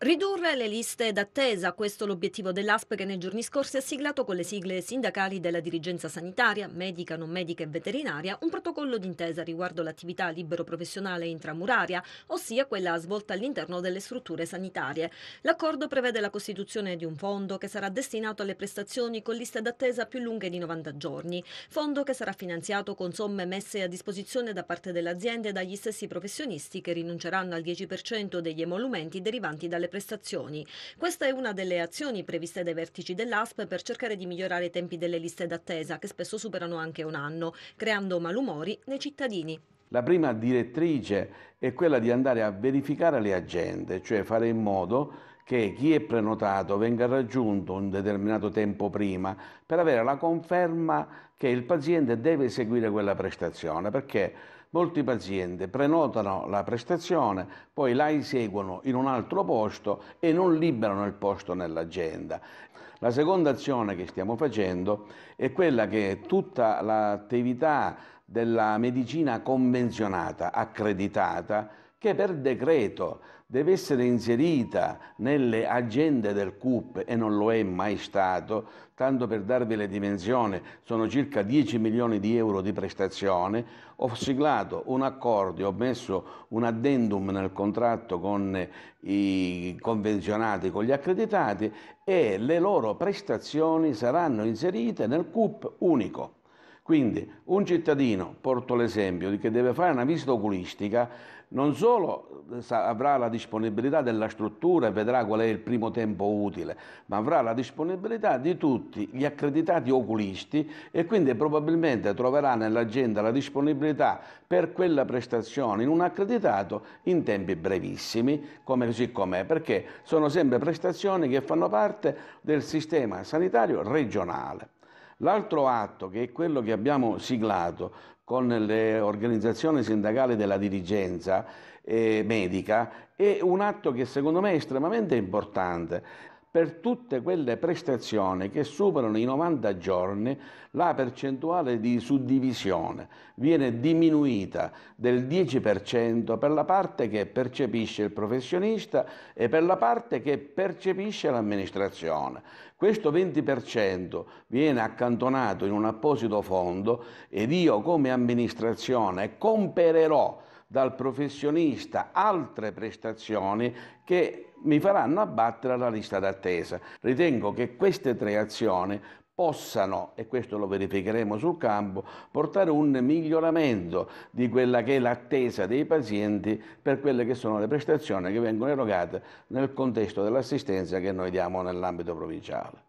Ridurre le liste d'attesa, questo è l'obiettivo dell'ASP che nei giorni scorsi ha siglato con le sigle sindacali della dirigenza sanitaria, medica, non medica e veterinaria, un protocollo d'intesa riguardo l'attività libero-professionale intramuraria, ossia quella svolta all'interno delle strutture sanitarie. L'accordo prevede la costituzione di un fondo che sarà destinato alle prestazioni con liste d'attesa più lunghe di 90 giorni, fondo che sarà finanziato con somme messe a disposizione da parte delle aziende e dagli stessi professionisti che rinunceranno al 10% degli emolumenti derivanti dalle le prestazioni. Questa è una delle azioni previste dai vertici dell'ASP per cercare di migliorare i tempi delle liste d'attesa, che spesso superano anche un anno, creando malumori nei cittadini. La prima direttrice è quella di andare a verificare le agende, cioè fare in modo che chi è prenotato venga raggiunto un determinato tempo prima per avere la conferma che il paziente deve seguire quella prestazione, perché Molti pazienti prenotano la prestazione, poi la eseguono in un altro posto e non liberano il posto nell'agenda. La seconda azione che stiamo facendo è quella che tutta l'attività della medicina convenzionata, accreditata, che per decreto deve essere inserita nelle agende del CUP e non lo è mai stato, tanto per darvi le dimensioni, sono circa 10 milioni di euro di prestazione, ho siglato un accordo, ho messo un addendum nel contratto con i convenzionati, con gli accreditati e le loro prestazioni saranno inserite nel CUP unico. Quindi un cittadino, porto l'esempio, che deve fare una visita oculistica, non solo eh, avrà la disponibilità della struttura e vedrà qual è il primo tempo utile, ma avrà la disponibilità di tutti gli accreditati oculisti e quindi probabilmente troverà nell'agenda la disponibilità per quella prestazione in un accreditato in tempi brevissimi, come così com'è, perché sono sempre prestazioni che fanno parte del sistema sanitario regionale. L'altro atto, che è quello che abbiamo siglato con l'organizzazione sindacale della dirigenza eh, medica, è un atto che secondo me è estremamente importante per tutte quelle prestazioni che superano i 90 giorni la percentuale di suddivisione viene diminuita del 10% per la parte che percepisce il professionista e per la parte che percepisce l'amministrazione. Questo 20% viene accantonato in un apposito fondo ed io come amministrazione compererò dal professionista altre prestazioni che mi faranno abbattere la lista d'attesa. Ritengo che queste tre azioni possano, e questo lo verificheremo sul campo, portare un miglioramento di quella che è l'attesa dei pazienti per quelle che sono le prestazioni che vengono erogate nel contesto dell'assistenza che noi diamo nell'ambito provinciale.